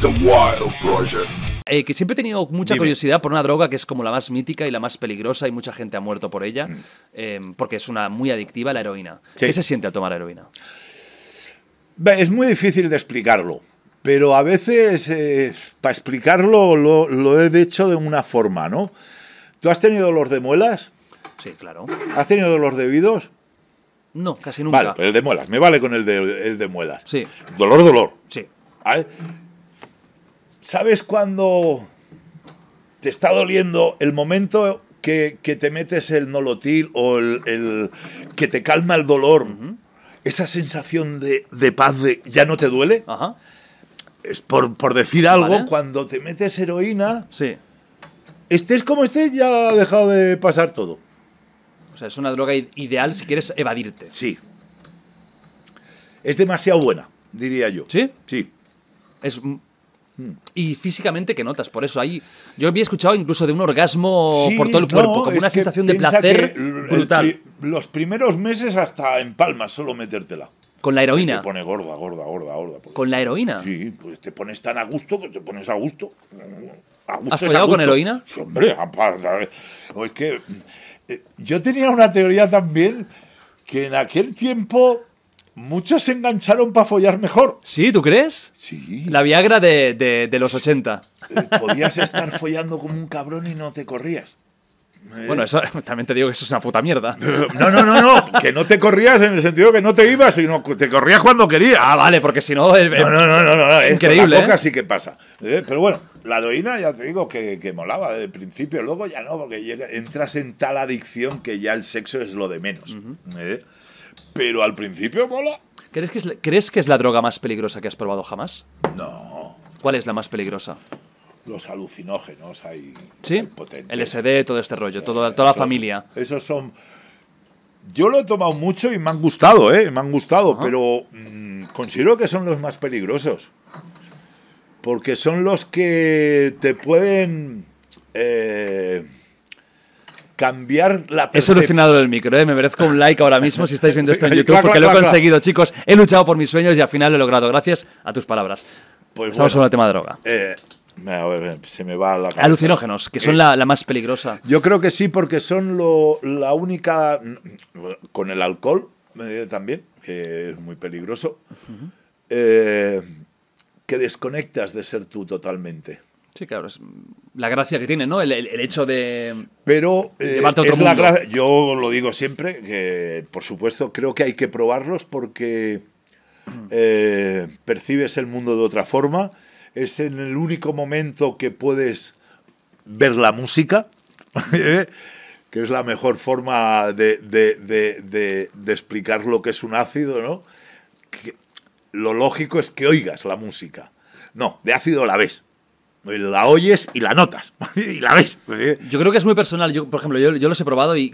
The Wild Project. Eh, que siempre he tenido mucha curiosidad por una droga que es como la más mítica y la más peligrosa y mucha gente ha muerto por ella, mm. em, porque es una muy adictiva la heroína. ¿Qué se siente al tomar heroína? Es muy difícil de explicarlo, pero a veces eh, para explicarlo lo, he hecho de una forma, ¿no? ¿Tú has tenido dolor de muelas? Sí, claro. ¿Has tenido dolor de oídos? No, casi nunca. Vale, el de muelas, me vale con el de, muelas. Sí. Dolor, dolor. Sí. ¿Sabes cuando te está doliendo el momento que, te metes el nolotil o el, que te calma el dolor? Esa sensación de, paz de ya no te duele. Es por, decir algo, cuando te metes heroína, sí. estés como estés, ya ha dejado de pasar todo. O sea, es una droga ideal si quieres evadirte. Sí. Es demasiado buena, diría yo. ¿Sí? Sí. Es y físicamente ¿qué notas, por eso ahí yo había escuchado incluso de un orgasmo por todo el cuerpo, como una sensación de placer brutal. los primeros meses hasta en palmas solo metértela. Con la heroína. te pone gorda, gorda, gorda, gorda. ¿Con la heroína? Sí, pues te pones tan a gusto que te pones a gusto. ¿Has follado con heroína? hombre, es que eh, yo tenía una teoría también que en aquel tiempo muchos se engancharon para follar mejor. ¿Sí? ¿Tú crees? Sí. La Viagra de, de, los 80. Eh, podías estar follando como un cabrón y no te corrías. Eh. Bueno, eso, también te digo que eso es una puta mierda. Eh, no, no, no, no, que no te corrías en el sentido que no te ibas, sino que te corrías cuando querías. Ah, vale, porque si no, no, no, no, no, increíble. La sí que pasa. pero bueno, la heroína ya te digo que, que, molaba desde el principio, luego ya no, porque entras en tal adicción que ya el sexo es lo de menos pero al principio mola. ¿Crees que, es, ¿Crees que es la droga más peligrosa que has probado jamás? No. ¿Cuál es la más peligrosa? Los alucinógenos hay. ¿Sí? el SD, LSD, todo este rollo, eh, toda la familia. Esos son. Yo lo he tomado mucho y me han gustado, ¿eh? Me han gustado, pero mm, considero que son los más peligrosos. Porque son los que te pueden. Eh, cambiar la He solucionado el micro, ¿eh? me merezco un like ahora mismo si estáis viendo esto en YouTube, porque lo he conseguido, chicos. He luchado por mis sueños y al final lo he logrado, gracias a tus palabras. Pues Estamos sobre el tema de droga. Eh, se me va la Alucinógenos, que son eh, la, más peligrosa. Yo creo que sí, porque son la única. Con el alcohol eh, también, que es muy peligroso. que desconectas de ser tú totalmente. Sí, claro, es la gracia que tiene, ¿no? El, hecho de. Pero. Eh, yo lo digo siempre, que por supuesto creo que hay que probarlos porque eh, percibes el mundo de otra forma. Es en el único momento que puedes ver la música, ¿eh? que es la mejor forma de, explicar lo que es un ácido, ¿no? lo lógico es que oigas la música. No, de ácido la ves la oyes y la notas y la ves. Yo creo que es muy personal. Yo, por ejemplo, yo, los he probado y,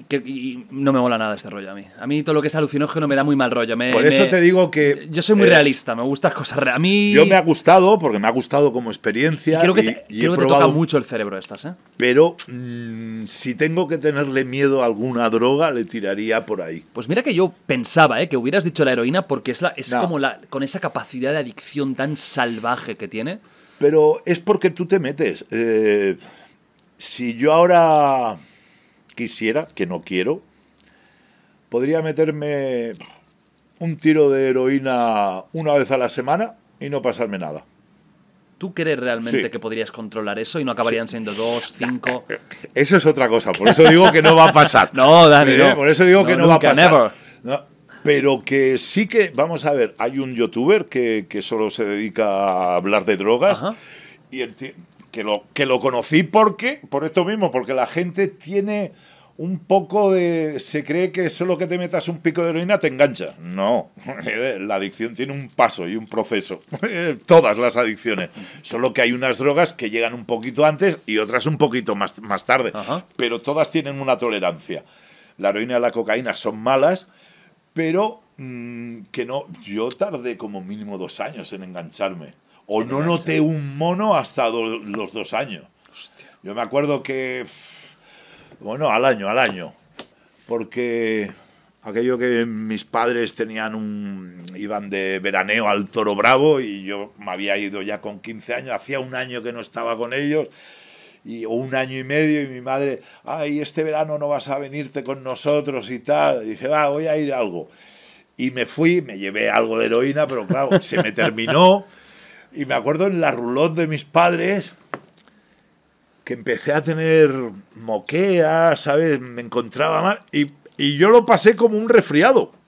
no me mola nada este rollo a mí. A mí todo lo que es alucinógeno me da muy mal rollo. por eso te digo que... Yo soy muy eh, realista, me gustan cosas reales. A mí... Yo me ha gustado porque me ha gustado como experiencia. creo que, te, toca mucho el cerebro estas, ¿eh? Pero mm, si tengo que tenerle miedo a alguna droga, le tiraría por ahí. Pues mira que yo pensaba, ¿eh? Que hubieras dicho la heroína porque es, es como la, con esa capacidad de adicción tan salvaje que tiene. Pero es porque tú te metes. Eh, si yo ahora quisiera, que no quiero, podría meterme un tiro de heroína una vez a la semana y no pasarme nada. ¿Tú crees realmente que podrías controlar eso y no acabarían siendo dos, cinco? Eso es otra cosa, por eso digo que no va a pasar. no, Dani, eh, Por eso digo que no va a pasar. No, pero que sí que, vamos a ver, hay un youtuber que, que solo se dedica a hablar de drogas. Y que lo, que lo conocí porque, por esto mismo, porque la gente tiene un poco de. Se cree que solo que te metas un pico de heroína te engancha. No, eh, la adicción tiene un paso y un proceso. Eh, todas las adicciones. Solo que hay unas drogas que llegan un poquito antes y otras un poquito más, más tarde. Pero todas tienen una tolerancia. La heroína y la cocaína son malas, pero mm, que no, yo tardé como mínimo dos años en engancharme. O no noté un mono hasta los dos años. Yo me acuerdo que, bueno, al año, al año, porque aquello que mis padres tenían iban de veraneo al Toro Bravo y yo me había ido ya con 15 años, hacía un año que no estaba con ellos y, un año y medio y mi madre, ay, este verano no vas a venirte con nosotros y tal. dije, va, voy a ir a algo. Y me fui, me llevé algo de heroína, pero claro, se me terminó. Y me acuerdo en la rulot de mis padres que empecé a tener moquea ¿sabes? Me encontraba mal y, y yo lo pasé como un resfriado.